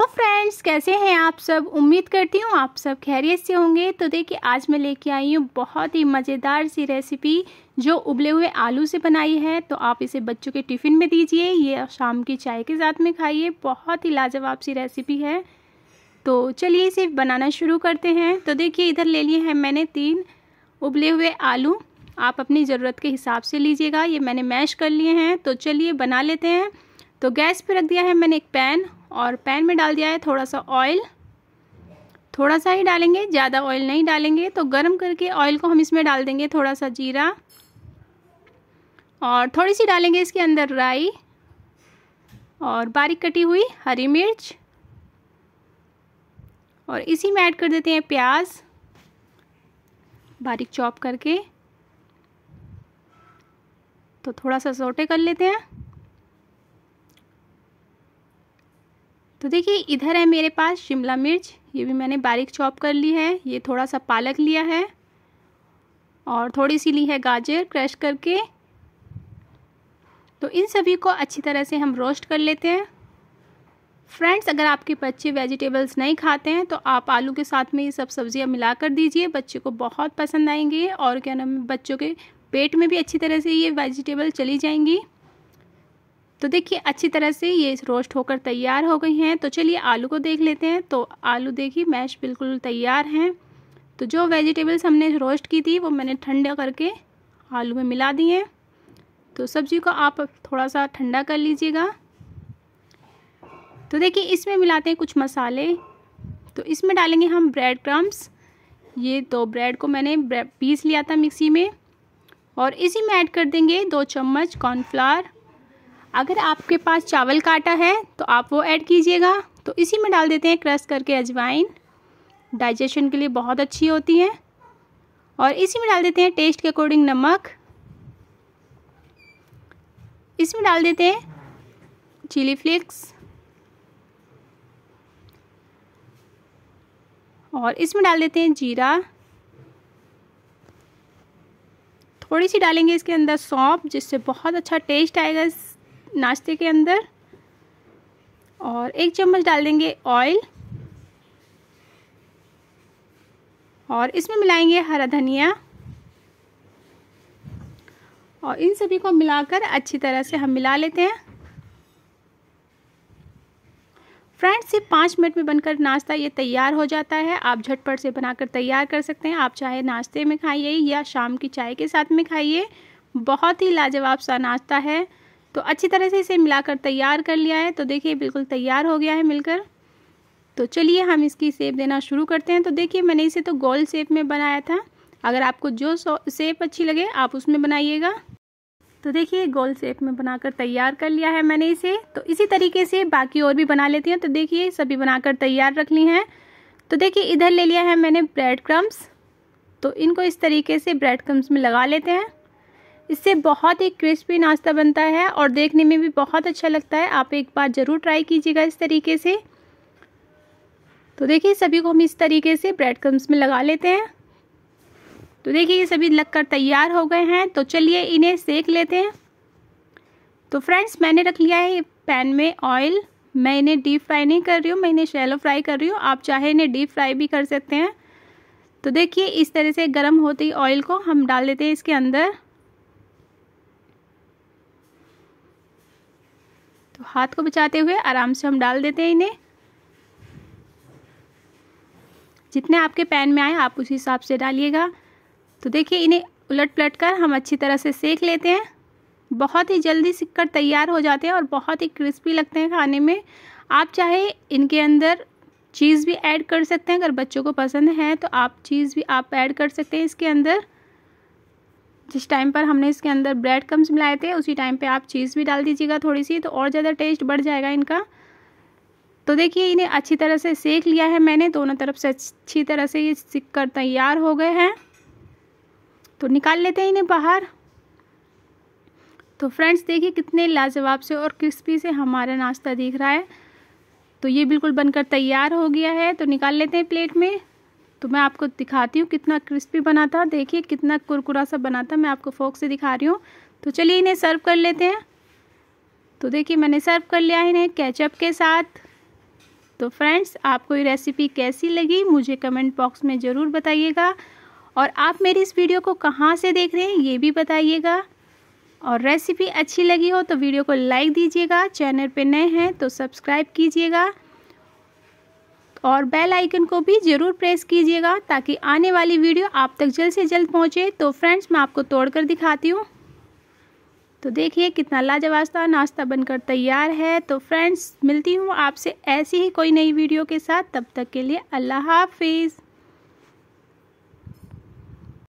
तो फ्रेंड्स कैसे हैं आप सब उम्मीद करती हूँ आप सब खैरियत से होंगे तो देखिए आज मैं लेके आई हूँ बहुत ही मज़ेदार सी रेसिपी जो उबले हुए आलू से बनाई है तो आप इसे बच्चों के टिफ़िन में दीजिए ये शाम की चाय के साथ में खाइए बहुत ही लाजवाब सी रेसिपी है तो चलिए इसे बनाना शुरू करते हैं तो देखिए इधर ले लिए हैं मैंने तीन उबले हुए आलू आप अपनी ज़रूरत के हिसाब से लीजिएगा ये मैंने मैश कर लिए हैं तो चलिए बना लेते हैं तो गैस पर रख दिया है मैंने एक पैन और पैन में डाल दिया है थोड़ा सा ऑयल थोड़ा सा ही डालेंगे ज़्यादा ऑयल नहीं डालेंगे तो गर्म करके ऑयल को हम इसमें डाल देंगे थोड़ा सा जीरा और थोड़ी सी डालेंगे इसके अंदर राई और बारीक कटी हुई हरी मिर्च और इसी में ऐड कर देते हैं प्याज बारीक चॉप करके तो थोड़ा सा सोटे कर लेते हैं तो देखिए इधर है मेरे पास शिमला मिर्च ये भी मैंने बारीक चॉप कर ली है ये थोड़ा सा पालक लिया है और थोड़ी सी ली है गाजर क्रश करके तो इन सभी को अच्छी तरह से हम रोस्ट कर लेते हैं फ्रेंड्स अगर आपके बच्चे वेजिटेबल्स नहीं खाते हैं तो आप आलू के साथ में ये सब सब्जियां मिला कर दीजिए बच्चे को बहुत पसंद आएंगे और क्या नाम बच्चों के पेट में भी अच्छी तरह से ये वेजिटेबल चली जाएंगी तो देखिए अच्छी तरह से ये रोस्ट होकर तैयार हो गई हैं तो चलिए आलू को देख लेते हैं तो आलू देखिए मैश बिल्कुल तैयार हैं तो जो वेजिटेबल्स हमने रोस्ट की थी वो मैंने ठंडा करके आलू में मिला दिए हैं तो सब्ज़ी को आप थोड़ा सा ठंडा कर लीजिएगा तो देखिए इसमें मिलाते हैं कुछ मसाले तो इसमें डालेंगे हम ब्रेड क्रम्स ये दो ब्रेड को मैंने पीस लिया था मिक्सी में और इसी में ऐड कर देंगे दो चम्मच कॉर्नफ्लावर अगर आपके पास चावल का आटा है तो आप वो ऐड कीजिएगा तो इसी में डाल देते हैं क्रश करके अजवाइन डाइजेशन के लिए बहुत अच्छी होती है और इसी में डाल देते हैं टेस्ट के अकॉर्डिंग नमक इसमें डाल देते हैं चिली फ्लेक्स और इसमें डाल देते हैं जीरा थोड़ी सी डालेंगे इसके अंदर सौंप जिससे बहुत अच्छा टेस्ट आएगा इस नाश्ते के अंदर और एक चम्मच डाल देंगे ऑयल और इसमें मिलाएंगे हरा धनिया और इन सभी को मिलाकर अच्छी तरह से हम मिला लेते हैं फ्रेंड्स सिर्फ पाँच मिनट में बनकर नाश्ता ये तैयार हो जाता है आप झटपट से बनाकर तैयार कर सकते हैं आप चाहे नाश्ते में खाइए या शाम की चाय के साथ में खाइए बहुत ही लाजवाब सा नाश्ता है तो अच्छी तरह से इसे मिलाकर तैयार कर लिया है तो देखिए बिल्कुल तैयार हो गया है मिलकर तो चलिए हम इसकी सेप देना शुरू करते हैं तो देखिए मैंने इसे तो गोल सेप में बनाया था अगर आपको जो सेप अच्छी लगे आप उसमें बनाइएगा तो देखिए गोल सेप में बनाकर तैयार कर लिया है मैंने इसे तो इसी तरीके से बाकी और भी बना लेती हैं तो देखिए सभी बनाकर तैयार रख ली हैं तो देखिए इधर ले लिया है मैंने ब्रेड क्रम्स तो इनको इस तरीके से ब्रेड क्रम्स में लगा लेते हैं इससे बहुत ही क्रिस्पी नाश्ता बनता है और देखने में भी बहुत अच्छा लगता है आप एक बार ज़रूर ट्राई कीजिएगा इस तरीके से तो देखिए सभी को हम इस तरीके से ब्रेड क्रम्स में लगा लेते हैं तो देखिए ये सभी लगकर तैयार हो गए हैं तो चलिए इन्हें सेक लेते हैं तो फ्रेंड्स मैंने रख लिया है पैन में ऑयल मैं इन्हें डीप फ्राई नहीं कर रही हूँ मैं इन्हें शैलो फ्राई कर रही हूँ आप चाहे इन्हें डीप फ्राई भी कर सकते हैं तो देखिए इस तरह से गर्म होती ऑयल को हम डाल देते हैं इसके अंदर तो हाथ को बचाते हुए आराम से हम डाल देते हैं इन्हें जितने आपके पैन में आए आप उसी हिसाब से डालिएगा तो देखिए इन्हें उलट पलट कर हम अच्छी तरह से सेक लेते हैं बहुत ही जल्दी कर तैयार हो जाते हैं और बहुत ही क्रिस्पी लगते हैं खाने में आप चाहे इनके अंदर चीज़ भी ऐड कर सकते हैं अगर बच्चों को पसंद है तो आप चीज़ भी आप ऐड कर सकते हैं इसके अंदर जिस टाइम पर हमने इसके अंदर ब्रेड कम्स मिलाए थे उसी टाइम पे आप चीज़ भी डाल दीजिएगा थोड़ी सी तो और ज़्यादा टेस्ट बढ़ जाएगा इनका तो देखिए इन्हें अच्छी तरह से सेक लिया है मैंने दोनों तरफ से अच्छी तरह से ये सिक कर तैयार हो गए हैं तो निकाल लेते हैं इन्हें बाहर तो फ्रेंड्स देखिए कितने लाजवाब से और क्रिस्पी से हमारा नाश्ता दिख रहा है तो ये बिल्कुल बनकर तैयार हो गया है तो निकाल लेते हैं प्लेट में तो मैं आपको दिखाती हूँ कितना क्रिस्पी बना था देखिए कितना कुरकुरा सा बना था मैं आपको फोक से दिखा रही हूँ तो चलिए इन्हें सर्व कर लेते हैं तो देखिए मैंने सर्व कर लिया इन्हें कैचअप के साथ तो फ्रेंड्स आपको ये रेसिपी कैसी लगी मुझे कमेंट बॉक्स में ज़रूर बताइएगा और आप मेरी इस वीडियो को कहाँ से देख रहे हैं ये भी बताइएगा और रेसिपी अच्छी लगी हो तो वीडियो को लाइक दीजिएगा चैनल पे नए हैं तो सब्सक्राइब कीजिएगा और बेल आइकन को भी ज़रूर प्रेस कीजिएगा ताकि आने वाली वीडियो आप तक जल्द से जल्द पहुँचे तो फ्रेंड्स मैं आपको तोड़ कर दिखाती हूँ तो देखिए कितना लाजवाब नाश्ता बनकर तैयार है तो फ्रेंड्स मिलती हूँ आपसे ऐसी ही कोई नई वीडियो के साथ तब तक के लिए अल्लाह हाफिज़